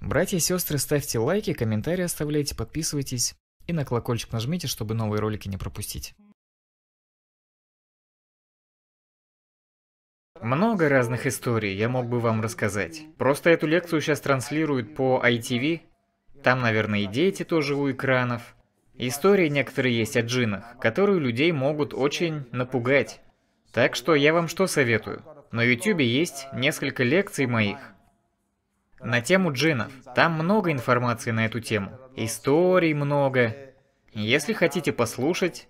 Братья и сестры, ставьте лайки, комментарии оставляйте, подписывайтесь и на колокольчик нажмите, чтобы новые ролики не пропустить. Много разных историй я мог бы вам рассказать. Просто эту лекцию сейчас транслируют по ITV. Там, наверное, и дети тоже у экранов. Истории некоторые есть о джинах, которые людей могут очень напугать. Так что я вам что советую? На YouTube есть несколько лекций моих на тему джинов. Там много информации на эту тему. Историй много. Если хотите послушать,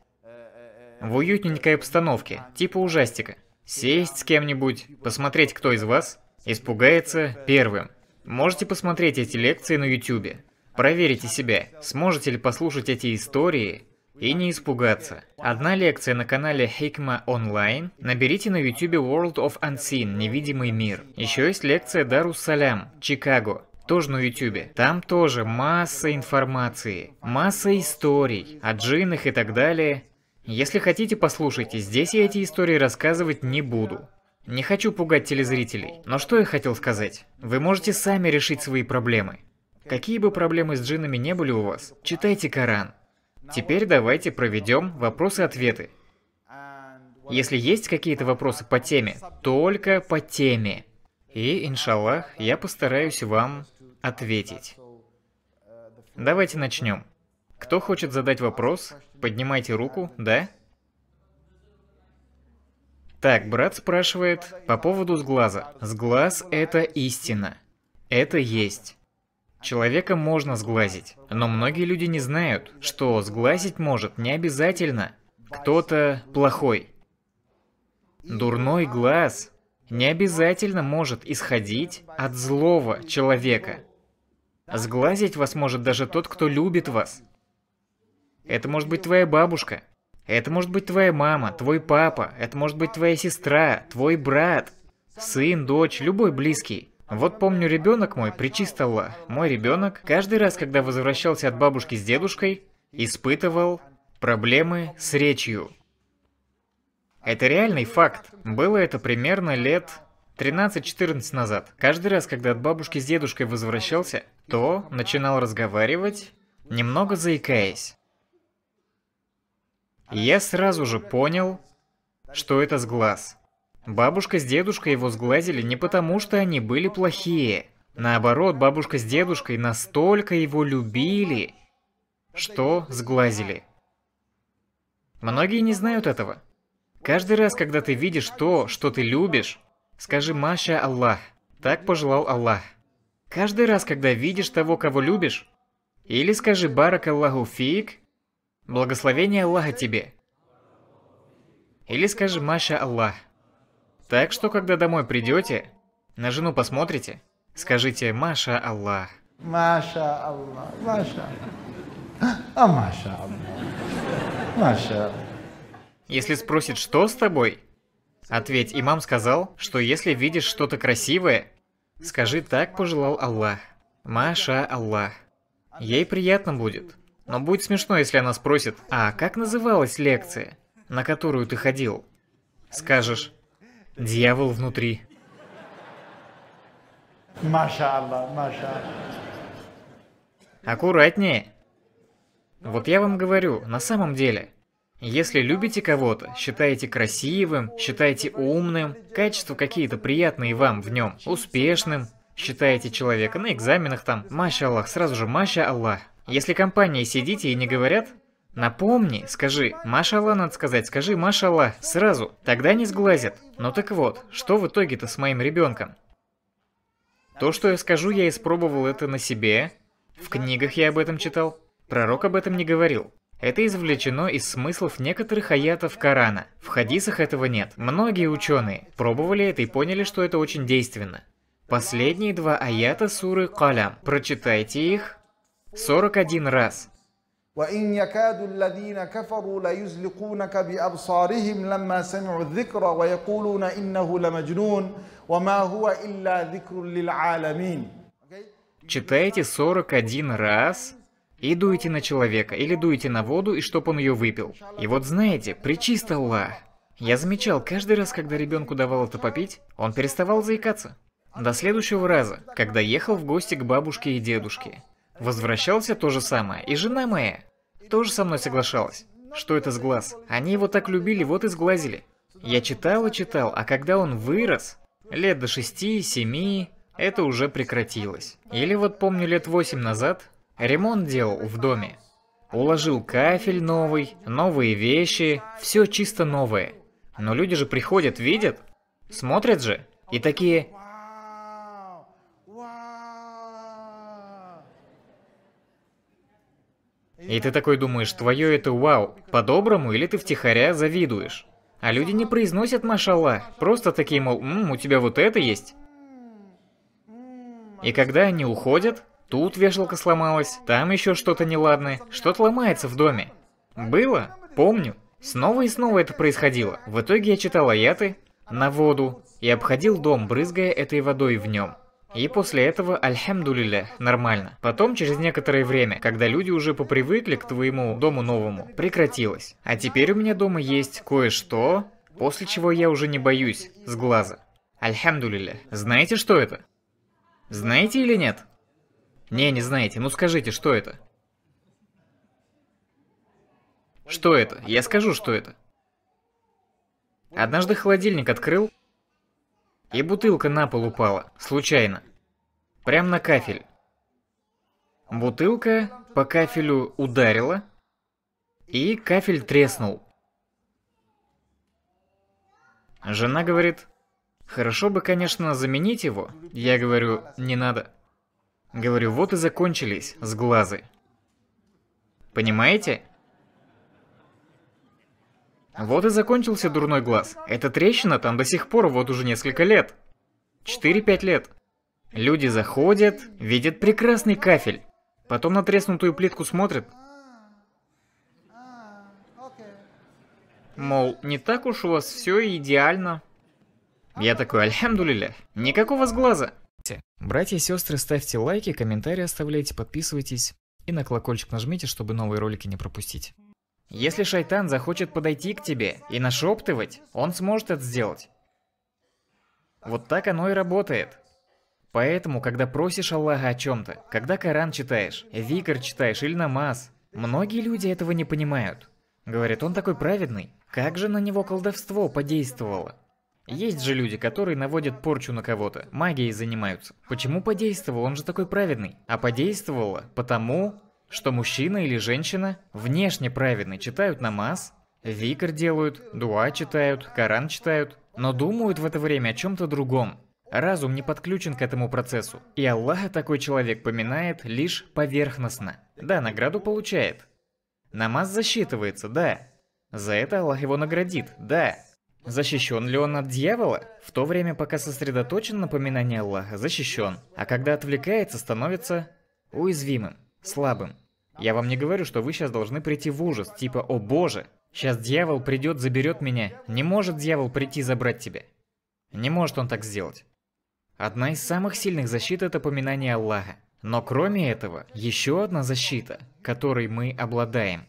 в уютненькой обстановке, типа ужастика. Сесть с кем-нибудь, посмотреть, кто из вас испугается первым. Можете посмотреть эти лекции на YouTube. Проверите себя, сможете ли послушать эти истории и не испугаться. Одна лекция на канале Хикма Online. Наберите на YouTube World of Unseen, невидимый мир. Еще есть лекция Дарус Салям, Чикаго. Тоже на YouTube. Там тоже масса информации, масса историй о джинах и так далее. Если хотите, послушайте, здесь я эти истории рассказывать не буду. Не хочу пугать телезрителей, но что я хотел сказать? Вы можете сами решить свои проблемы. Какие бы проблемы с джинами не были у вас, читайте Коран. Теперь давайте проведем вопросы-ответы. Если есть какие-то вопросы по теме, только по теме. И, иншаллах, я постараюсь вам ответить. Давайте начнем. Кто хочет задать вопрос, поднимайте руку, да? Так, брат спрашивает по поводу сглаза. Сглаз – это истина. Это есть. Человека можно сглазить, но многие люди не знают, что сглазить может не обязательно кто-то плохой. Дурной глаз не обязательно может исходить от злого человека. Сглазить вас может даже тот, кто любит вас. Это может быть твоя бабушка, это может быть твоя мама, твой папа, это может быть твоя сестра, твой брат, сын, дочь, любой близкий. Вот помню, ребенок мой, причистала, мой ребенок, каждый раз, когда возвращался от бабушки с дедушкой, испытывал проблемы с речью. Это реальный факт. Было это примерно лет 13-14 назад. Каждый раз, когда от бабушки с дедушкой возвращался, то начинал разговаривать, немного заикаясь. Я сразу же понял, что это с глаз. Бабушка с дедушкой его сглазили не потому, что они были плохие. Наоборот, бабушка с дедушкой настолько его любили, что сглазили. Многие не знают этого. Каждый раз, когда ты видишь то, что ты любишь, скажи «Маша Аллах». Так пожелал Аллах. Каждый раз, когда видишь того, кого любишь, или скажи «Барак Аллаху фик», благословение Аллаха тебе. Или скажи «Маша Аллах». Так что, когда домой придете, на жену посмотрите, скажите «Маша Аллах». Маша Аллах, Маша. А Маша Аллах. Маша. Если спросит, что с тобой, ответь, имам сказал, что если видишь что-то красивое, скажи «так пожелал Аллах». Маша Аллах. Ей приятно будет. Но будет смешно, если она спросит, а как называлась лекция, на которую ты ходил? Скажешь, Дьявол внутри. Маша Аллах, Маша. Аккуратнее. Вот я вам говорю, на самом деле, если любите кого-то, считаете красивым, считаете умным, качества какие-то приятные вам в нем, успешным, считаете человека на экзаменах там, Маша Аллах, сразу же Маша Аллах. Если компания сидите и не говорят, Напомни, скажи, машалла надо сказать, скажи машалла сразу, тогда не сглазят. Ну так вот, что в итоге-то с моим ребенком? То, что я скажу, я испробовал это на себе, в книгах я об этом читал, пророк об этом не говорил. Это извлечено из смыслов некоторых аятов Корана. В хадисах этого нет. Многие ученые пробовали это и поняли, что это очень действенно. Последние два аята суры Калям. Прочитайте их 41 раз. وإن يكاد الذين كفروا ليزلقونك بأبصارهم لما سمعوا الذكر ويقولون إنه لمجنون وما هو إلا ذكر للعالمين Читайте 41 раз и дуйте на человека, или дуйте на воду, и чтоб он ее выпил. И вот знаете, причист Аллах. Я замечал, каждый раз, когда ребенку давал это попить, он переставал заикаться. До следующего раза, когда ехал в гости к бабушке и дедушке. Возвращался то же самое, и жена моя тоже со мной соглашалась. Что это с глаз? Они его так любили, вот и сглазили. Я читал и читал, а когда он вырос, лет до шести, семи, это уже прекратилось. Или вот помню лет восемь назад, ремонт делал в доме. Уложил кафель новый, новые вещи, все чисто новое. Но люди же приходят, видят, смотрят же, и такие, И ты такой думаешь, твое это вау, по-доброму или ты втихаря завидуешь. А люди не произносят машала, просто такие, мол, «М, у тебя вот это есть. И когда они уходят, тут вешалка сломалась, там еще что-то неладное, что-то ломается в доме. Было, помню. Снова и снова это происходило. В итоге я читал аяты на воду и обходил дом, брызгая этой водой в нем. И после этого, альхамдулиля, нормально. Потом, через некоторое время, когда люди уже попривыкли к твоему дому новому, прекратилось. А теперь у меня дома есть кое-что, после чего я уже не боюсь, с глаза. Альхамдулиля. Знаете, что это? Знаете или нет? Не, не знаете, ну скажите, что это? Что это? Я скажу, что это. Однажды холодильник открыл, и бутылка на пол упала, случайно. Прям на кафель. Бутылка по кафелю ударила, и кафель треснул. Жена говорит, хорошо бы, конечно, заменить его. Я говорю, не надо. Говорю, вот и закончились с сглазы. Понимаете? Вот и закончился дурной глаз. Эта трещина там до сих пор вот уже несколько лет. 4-5 лет. Люди заходят, видят прекрасный кафель. Потом на треснутую плитку смотрят. Мол, не так уж у вас все идеально. Я такой, альхамдулиля, никакого сглаза. Братья и сестры, ставьте лайки, комментарии оставляйте, подписывайтесь. И на колокольчик нажмите, чтобы новые ролики не пропустить. Если шайтан захочет подойти к тебе и нашептывать, он сможет это сделать. Вот так оно и работает. Поэтому, когда просишь Аллаха о чем-то, когда Коран читаешь, Викар читаешь или намаз, многие люди этого не понимают. Говорят, он такой праведный, как же на него колдовство подействовало? Есть же люди, которые наводят порчу на кого-то, магией занимаются. Почему подействовал, он же такой праведный? А подействовало потому, что мужчина или женщина внешне праведны, читают намаз, викр делают, дуа читают, Коран читают, но думают в это время о чем-то другом. Разум не подключен к этому процессу, и Аллаха такой человек поминает лишь поверхностно. Да, награду получает. Намаз засчитывается, да. За это Аллах его наградит, да. Защищен ли он от дьявола? В то время, пока сосредоточен на поминании Аллаха, защищен. А когда отвлекается, становится уязвимым, слабым. Я вам не говорю, что вы сейчас должны прийти в ужас, типа «О боже!» Сейчас дьявол придет, заберет меня. Не может дьявол прийти забрать тебя. Не может он так сделать. Одна из самых сильных защит – это поминание Аллаха. Но кроме этого, еще одна защита, которой мы обладаем.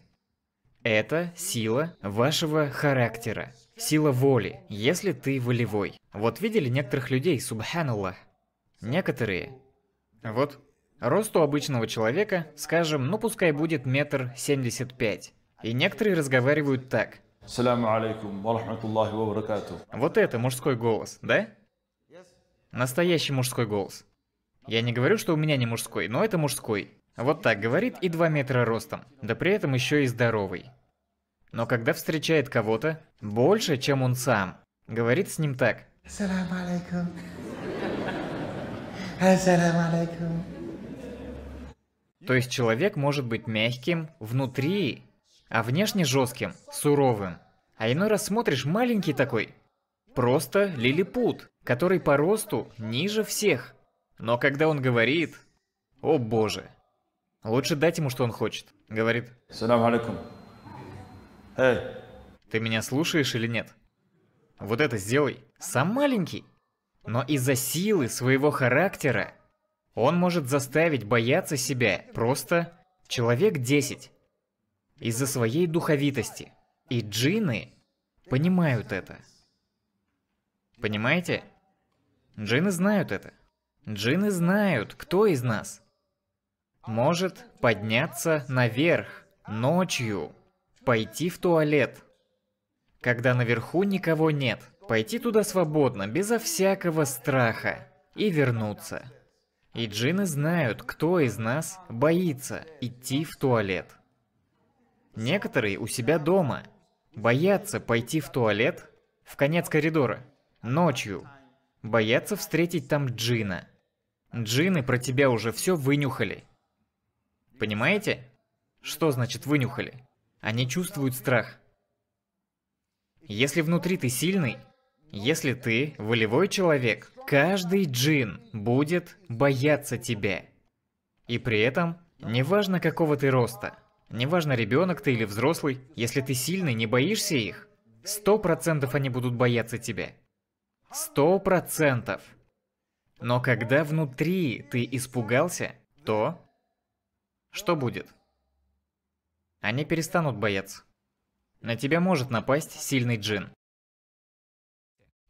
Это сила вашего характера, сила воли, если ты волевой. Вот видели некоторых людей, субханаллах? Некоторые. Вот Росту обычного человека, скажем, ну пускай будет метр семьдесят пять. И некоторые разговаривают так. Вот это мужской голос, да? Настоящий мужской голос. Я не говорю, что у меня не мужской, но это мужской. Вот так говорит и 2 метра ростом, да при этом еще и здоровый. Но когда встречает кого-то больше, чем он сам, говорит с ним так. Салам алейкум. Ассалам алейкум. То есть человек может быть мягким внутри, а внешне жестким, суровым. А иной раз смотришь маленький такой. Просто лилипут, который по росту ниже всех. Но когда он говорит... О боже. Лучше дать ему, что он хочет. Говорит... Салам алейкум. Эй. Ты меня слушаешь или нет? Вот это сделай. Сам маленький. Но из-за силы своего характера он может заставить бояться себя просто человек 10 из-за своей духовитости. И джины понимают это. Понимаете? Джины знают это. Джины знают, кто из нас может подняться наверх ночью, пойти в туалет, когда наверху никого нет, пойти туда свободно, безо всякого страха, и вернуться. И джины знают, кто из нас боится идти в туалет. Некоторые у себя дома боятся пойти в туалет в конец коридора ночью. Боятся встретить там джина. Джины про тебя уже все вынюхали. Понимаете? Что значит вынюхали? Они чувствуют страх. Если внутри ты сильный, если ты волевой человек, каждый джин будет бояться тебя. И при этом, неважно какого ты роста, неважно ребенок ты или взрослый, если ты сильный, не боишься их, сто процентов они будут бояться тебя. Сто процентов. Но когда внутри ты испугался, то... Что будет? Они перестанут бояться. На тебя может напасть сильный джин.